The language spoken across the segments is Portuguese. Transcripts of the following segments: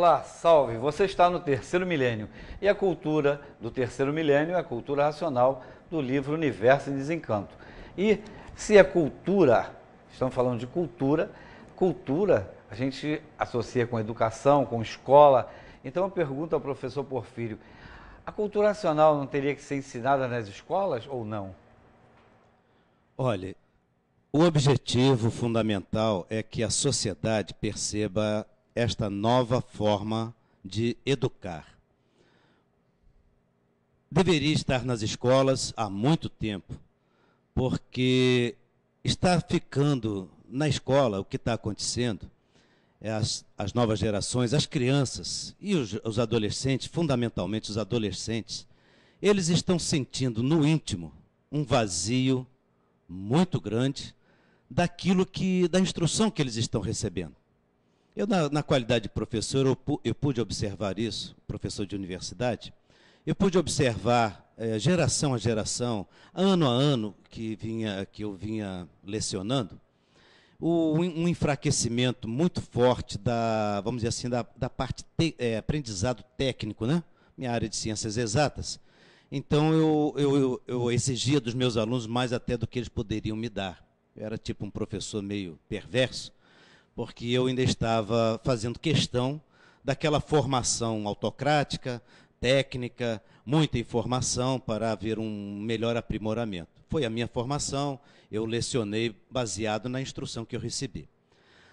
Olá, salve! Você está no terceiro milênio e a cultura do terceiro milênio é a cultura racional do livro Universo em Desencanto. E se a é cultura, estamos falando de cultura, cultura a gente associa com educação, com escola. Então eu pergunto ao professor Porfírio: a cultura racional não teria que ser ensinada nas escolas ou não? Olha, o objetivo fundamental é que a sociedade perceba esta nova forma de educar. Deveria estar nas escolas há muito tempo, porque está ficando na escola o que está acontecendo. É as, as novas gerações, as crianças e os, os adolescentes, fundamentalmente os adolescentes, eles estão sentindo no íntimo um vazio muito grande daquilo que da instrução que eles estão recebendo. Eu, na, na qualidade de professor, eu, eu, pude observar isso, professor de universidade, eu pude observar, é, geração a geração, ano a ano que, vinha, que eu vinha lecionando, o, um enfraquecimento muito forte da, vamos dizer assim, da, da parte te, é, aprendizado técnico, né? minha área de ciências exatas. Então, eu, eu, eu exigia dos meus alunos mais até do que eles poderiam me dar. Eu era tipo um professor meio perverso, porque eu ainda estava fazendo questão daquela formação autocrática, técnica, muita informação para haver um melhor aprimoramento. Foi a minha formação, eu lecionei baseado na instrução que eu recebi.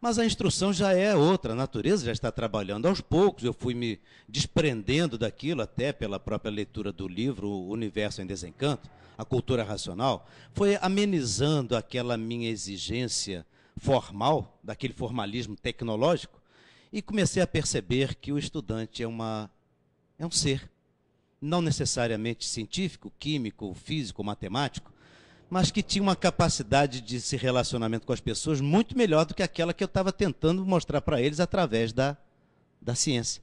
Mas a instrução já é outra, a natureza já está trabalhando aos poucos. Eu fui me desprendendo daquilo, até pela própria leitura do livro O Universo em Desencanto, A Cultura Racional, foi amenizando aquela minha exigência formal, daquele formalismo tecnológico, e comecei a perceber que o estudante é, uma, é um ser, não necessariamente científico, químico, físico, matemático, mas que tinha uma capacidade de se relacionamento com as pessoas muito melhor do que aquela que eu estava tentando mostrar para eles através da, da ciência.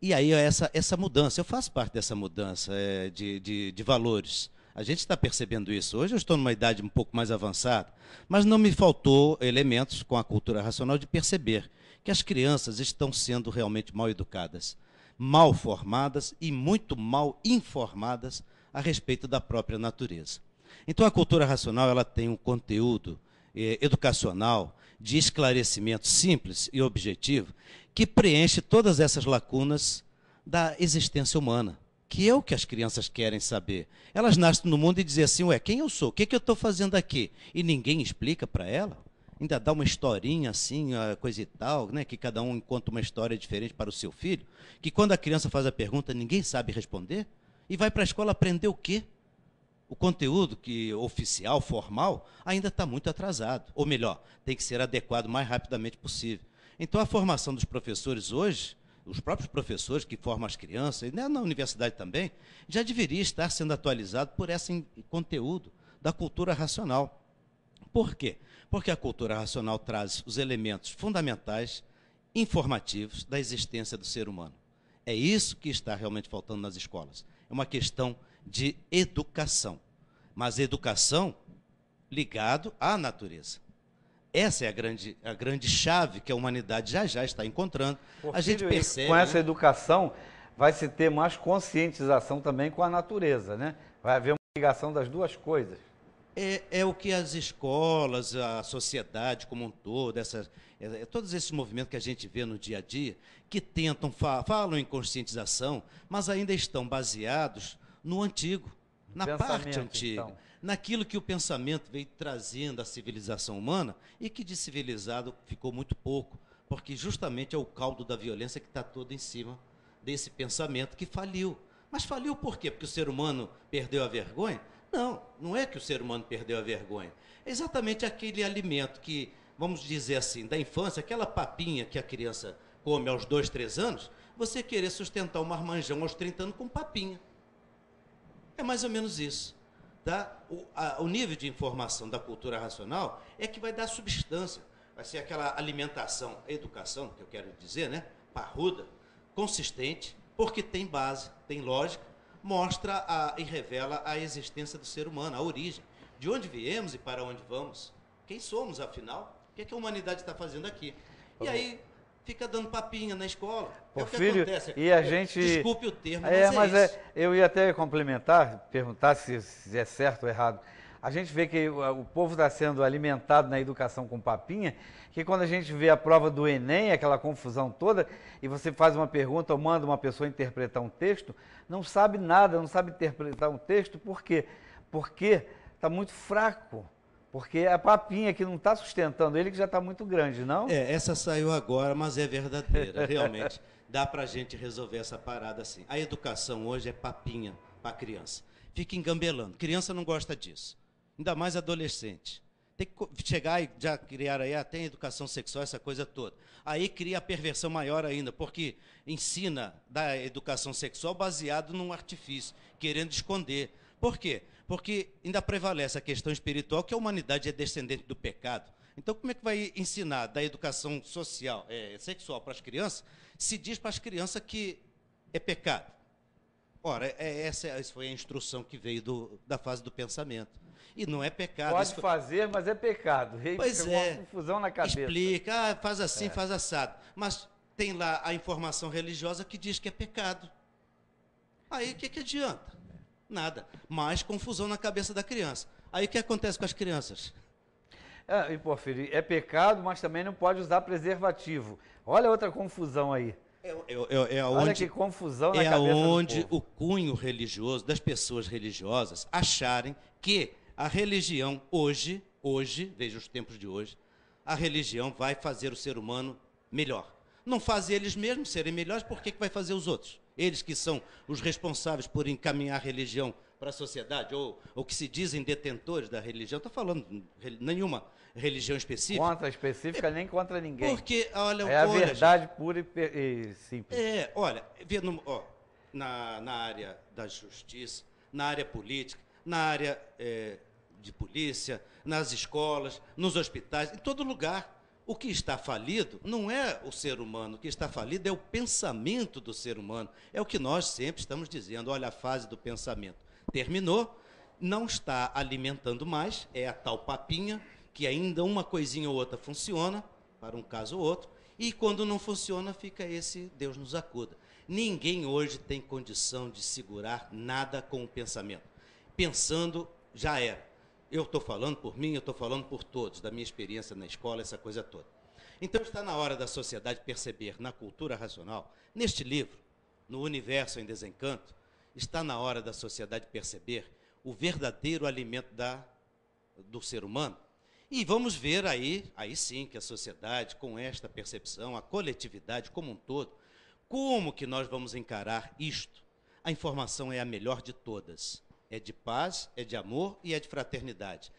E aí essa, essa mudança, eu faço parte dessa mudança é, de, de, de valores. A gente está percebendo isso. Hoje eu estou numa idade um pouco mais avançada, mas não me faltou elementos com a cultura racional de perceber que as crianças estão sendo realmente mal educadas, mal formadas e muito mal informadas a respeito da própria natureza. Então a cultura racional ela tem um conteúdo eh, educacional de esclarecimento simples e objetivo que preenche todas essas lacunas da existência humana que é o que as crianças querem saber. Elas nascem no mundo e dizem assim: ué, quem eu sou? O que, é que eu estou fazendo aqui? E ninguém explica para ela. Ainda dá uma historinha assim, coisa e tal, né? que cada um conta uma história diferente para o seu filho. Que quando a criança faz a pergunta, ninguém sabe responder. E vai para a escola aprender o quê? O conteúdo que oficial, formal, ainda está muito atrasado. Ou melhor, tem que ser adequado o mais rapidamente possível. Então, a formação dos professores hoje os próprios professores que formam as crianças, e né, na universidade também, já deveria estar sendo atualizado por esse conteúdo da cultura racional. Por quê? Porque a cultura racional traz os elementos fundamentais, informativos, da existência do ser humano. É isso que está realmente faltando nas escolas. É uma questão de educação. Mas educação ligado à natureza. Essa é a grande, a grande chave que a humanidade já já está encontrando. a gente percebe. Com né? essa educação, vai se ter mais conscientização também com a natureza, né? Vai haver uma ligação das duas coisas. É, é o que as escolas, a sociedade como um todo, essa, é, todos esses movimentos que a gente vê no dia a dia, que tentam, falam em conscientização, mas ainda estão baseados no antigo, na parte antiga. Então naquilo que o pensamento veio trazendo à civilização humana e que de civilizado ficou muito pouco, porque justamente é o caldo da violência que está todo em cima desse pensamento que faliu. Mas faliu por quê? Porque o ser humano perdeu a vergonha? Não, não é que o ser humano perdeu a vergonha. É exatamente aquele alimento que, vamos dizer assim, da infância, aquela papinha que a criança come aos dois, três anos, você querer sustentar um marmanjão aos 30 anos com papinha. É mais ou menos isso da, o, a, o nível de informação da cultura racional é que vai dar substância. Vai ser aquela alimentação, educação, que eu quero dizer, né? Parruda, consistente, porque tem base, tem lógica, mostra a, e revela a existência do ser humano, a origem. De onde viemos e para onde vamos? Quem somos, afinal? O que, é que a humanidade está fazendo aqui? E aí, fica dando papinha na escola. É Pô, é filho, e a gente... Desculpe o termo, é, mas, é mas é, isso. é Eu ia até complementar, perguntar se, se é certo ou errado. A gente vê que o povo está sendo alimentado na educação com papinha, que quando a gente vê a prova do Enem, aquela confusão toda, e você faz uma pergunta ou manda uma pessoa interpretar um texto, não sabe nada, não sabe interpretar um texto, por quê? Porque está muito fraco. Porque a papinha que não está sustentando ele que já está muito grande, não? É, essa saiu agora, mas é verdadeira, realmente. Dá para a gente resolver essa parada assim. A educação hoje é papinha para criança. Fica engambelando. Criança não gosta disso. Ainda mais adolescente. Tem que chegar e já criar aí, até ah, educação sexual, essa coisa toda. Aí cria a perversão maior ainda, porque ensina da educação sexual baseado num artifício, querendo esconder. Por quê? Porque ainda prevalece a questão espiritual que a humanidade é descendente do pecado. Então, como é que vai ensinar da educação social, é, sexual para as crianças, se diz para as crianças que é pecado? Ora, é, é essa, essa foi a instrução que veio do, da fase do pensamento. E não é pecado. Pode foi... fazer, mas é pecado. E pois é. Uma confusão na cabeça. Explica, ah, faz assim, é. faz assado. Mas tem lá a informação religiosa que diz que é pecado. Aí o que, que adianta? Nada. Mais confusão na cabeça da criança. Aí o que acontece com as crianças? É, e, Porfírio, é pecado, mas também não pode usar preservativo. Olha outra confusão aí. É, é, é, é Olha que confusão na é cabeça onde o cunho religioso das pessoas religiosas acharem que a religião hoje, hoje, veja os tempos de hoje, a religião vai fazer o ser humano melhor. Não faz eles mesmos serem melhores, por que, que vai fazer os outros? eles que são os responsáveis por encaminhar a religião para a sociedade, ou, ou que se dizem detentores da religião, estou falando nenhuma religião específica. Contra específica, é, nem contra ninguém. Porque, olha... É olha, a verdade gente, pura e, e, simples. É, olha, vendo, ó, na, na área da justiça, na área política, na área é, de polícia, nas escolas, nos hospitais, em todo lugar. O que está falido não é o ser humano, o que está falido é o pensamento do ser humano. É o que nós sempre estamos dizendo. Olha, a fase do pensamento terminou, não está alimentando mais, é a tal papinha, que ainda uma coisinha ou outra funciona, para um caso ou outro, e quando não funciona, fica esse Deus nos acuda. Ninguém hoje tem condição de segurar nada com o pensamento. Pensando, já era. Eu estou falando por mim, eu estou falando por todos, da minha experiência na escola, essa coisa toda. Então está na hora da sociedade perceber na cultura racional, neste livro, no universo em desencanto, está na hora da sociedade perceber o verdadeiro alimento da, do ser humano. E vamos ver aí, aí sim, que a sociedade, com esta percepção, a coletividade como um todo, como que nós vamos encarar isto? A informação é a melhor de todas é de paz, é de amor e é de fraternidade.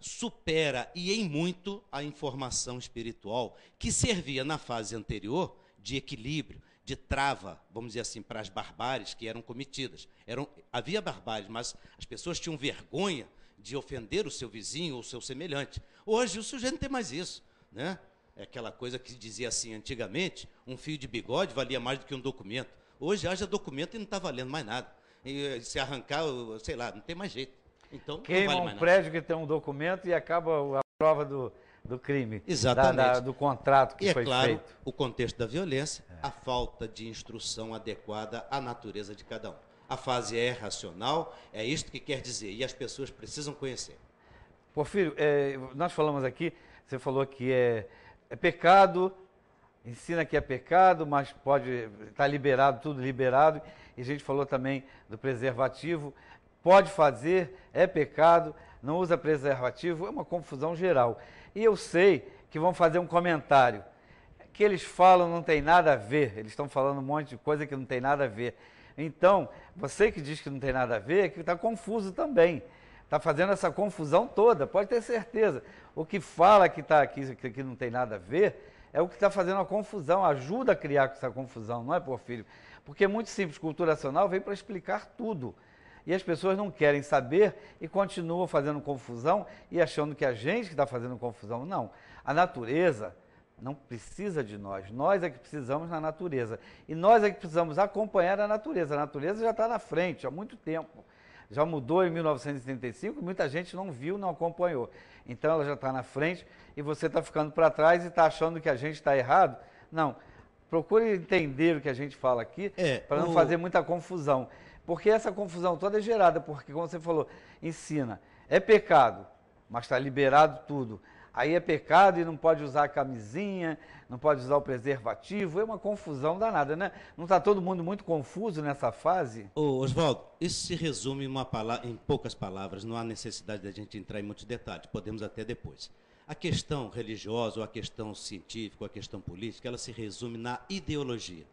Supera e em muito a informação espiritual que servia na fase anterior de equilíbrio, de trava, vamos dizer assim, para as barbáries que eram cometidas. Eram, havia barbáries, mas as pessoas tinham vergonha de ofender o seu vizinho ou o seu semelhante. Hoje o sujeito não tem mais isso, né? É aquela coisa que dizia assim antigamente, um fio de bigode valia mais do que um documento. Hoje haja documento e não está valendo mais nada e eh, se arrancar, sei lá, não tem mais jeito. Então, Queima vale um nada. prédio que tem um documento e acaba a prova do, do crime. Exatamente. Da, da, do contrato que e é foi é claro, feito. o contexto da violência, é. a falta de instrução adequada à natureza de cada um. A fase é racional, é isto que quer dizer, e as pessoas precisam conhecer. Porfírio, é, nós falamos aqui, você falou que é, é pecado ensina que é pecado, mas pode estar tá liberado, tudo liberado. E a gente falou também do preservativo. Pode fazer, é pecado, não usa preservativo, é uma confusão geral. E eu sei que vão fazer um comentário. Que eles falam não tem nada a ver, eles estão falando um monte de coisa que não tem nada a ver. Então, você que diz que não tem nada a ver, é que está confuso também. Está fazendo essa confusão toda, pode ter certeza. O que fala que está aqui, que não tem nada a ver, é o que está fazendo a confusão, ajuda a criar essa confusão, não é, Porfírio? Porque é muito simples, cultura nacional vem para explicar tudo. E as pessoas não querem saber e continuam fazendo confusão e achando que a gente que está fazendo confusão. Não, a natureza não precisa de nós, nós é que precisamos na natureza. E nós é que precisamos acompanhar a natureza. A natureza já está na frente há muito tempo já mudou em 1935, muita gente não viu, não acompanhou. Então ela já está na frente e você está ficando para trás e está achando que a gente está errado. Não, procure entender o que a gente fala aqui é, para não o... fazer muita confusão. Porque essa confusão toda é gerada, porque, como você falou, ensina. É pecado, mas está liberado tudo aí é pecado e não pode usar a camisinha, não pode usar o preservativo, é uma confusão danada, né? Não está todo mundo muito confuso nessa fase? Ô Oswaldo, isso se resume em, palavra, em poucas palavras, não há necessidade da gente entrar em muitos detalhes, podemos até depois. A questão religiosa, ou a questão científica, ou a questão política, ela se resume na ideologia,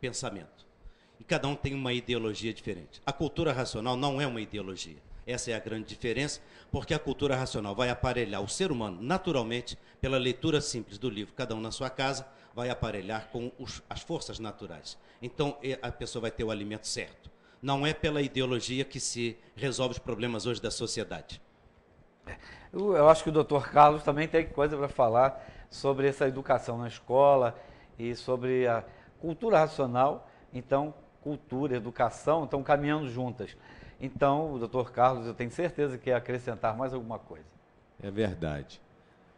pensamento. E cada um tem uma ideologia diferente. A cultura racional não é uma ideologia essa é a grande diferença, porque a cultura racional vai aparelhar o ser humano naturalmente pela leitura simples do livro, cada um na sua casa, vai aparelhar com os, as forças naturais. Então a pessoa vai ter o alimento certo. Não é pela ideologia que se resolve os problemas hoje da sociedade. É. Eu acho que o doutor Carlos também tem coisa para falar sobre essa educação na escola e sobre a cultura racional. Então, cultura, educação estão caminhando juntas. Então, o doutor Carlos, eu tenho certeza que quer acrescentar mais alguma coisa. É verdade.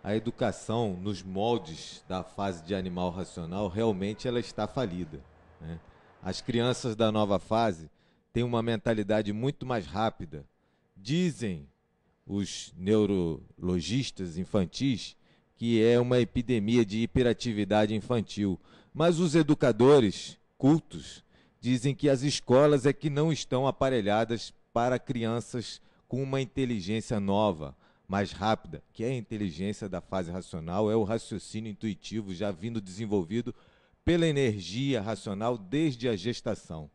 A educação nos moldes da fase de animal racional realmente ela está falida. Né? As crianças da nova fase têm uma mentalidade muito mais rápida. Dizem os neurologistas infantis que é uma epidemia de hiperatividade infantil, mas os educadores cultos dizem que as escolas é que não estão aparelhadas para crianças com uma inteligência nova, mais rápida, que é a inteligência da fase racional, é o raciocínio intuitivo já vindo desenvolvido pela energia racional desde a gestação.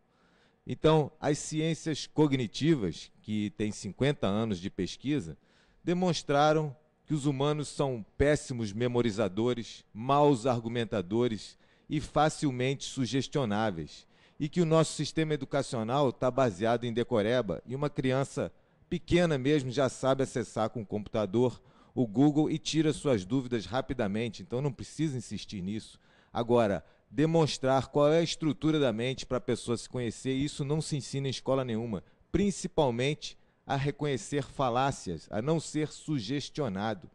Então, as ciências cognitivas, que têm 50 anos de pesquisa, demonstraram que os humanos são péssimos memorizadores, maus argumentadores e facilmente sugestionáveis e que o nosso sistema educacional está baseado em decoreba e uma criança pequena mesmo já sabe acessar com o computador o Google e tira suas dúvidas rapidamente, então não precisa insistir nisso. Agora, demonstrar qual é a estrutura da mente para a pessoa se conhecer, isso não se ensina em escola nenhuma, principalmente a reconhecer falácias, a não ser sugestionado.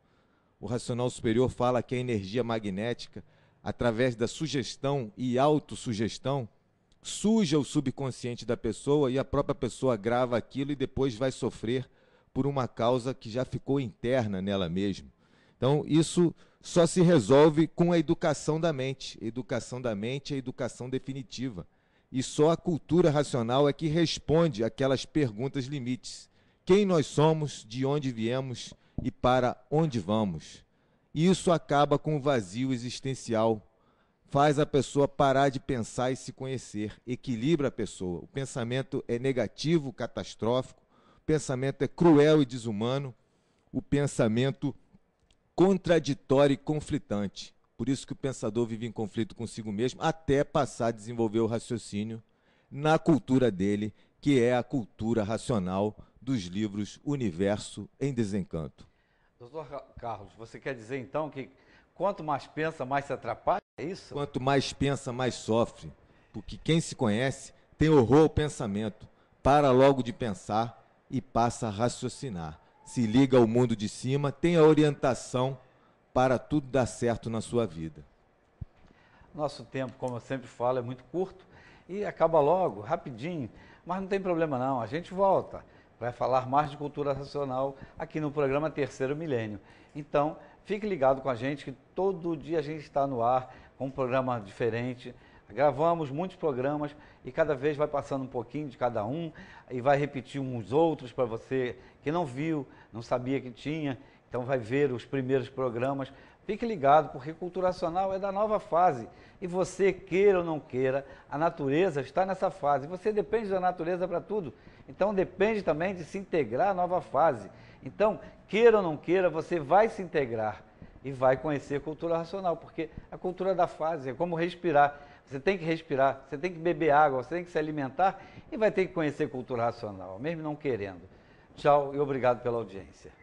O racional superior fala que a energia magnética, através da sugestão e autossugestão, suja o subconsciente da pessoa e a própria pessoa grava aquilo e depois vai sofrer por uma causa que já ficou interna nela mesma. Então, isso só se resolve com a educação da mente. educação da mente é a educação definitiva. E só a cultura racional é que responde aquelas perguntas limites. Quem nós somos, de onde viemos e para onde vamos? E isso acaba com o vazio existencial faz a pessoa parar de pensar e se conhecer, equilibra a pessoa. O pensamento é negativo, catastrófico, o pensamento é cruel e desumano, o pensamento contraditório e conflitante. Por isso que o pensador vive em conflito consigo mesmo até passar a desenvolver o raciocínio na cultura dele, que é a cultura racional dos livros Universo em Desencanto. Doutor Carlos, você quer dizer então que quanto mais pensa, mais se atrapalha? É isso? Quanto mais pensa, mais sofre. Porque quem se conhece tem horror ao pensamento, para logo de pensar e passa a raciocinar. Se liga ao mundo de cima, tem a orientação para tudo dar certo na sua vida. Nosso tempo, como eu sempre falo, é muito curto e acaba logo, rapidinho. Mas não tem problema não, a gente volta para falar mais de cultura racional aqui no programa Terceiro Milênio. Então, fique ligado com a gente que todo dia a gente está no ar com um programa diferente. Gravamos muitos programas e cada vez vai passando um pouquinho de cada um e vai repetir uns outros para você que não viu, não sabia que tinha, então vai ver os primeiros programas. Fique ligado, porque cultura nacional é da nova fase. E você, queira ou não queira, a natureza está nessa fase. Você depende da natureza para tudo. Então depende também de se integrar à nova fase. Então, queira ou não queira, você vai se integrar e vai conhecer a cultura racional, porque a cultura da fase é como respirar. Você tem que respirar, você tem que beber água, você tem que se alimentar e vai ter que conhecer cultura racional, mesmo não querendo. Tchau e obrigado pela audiência.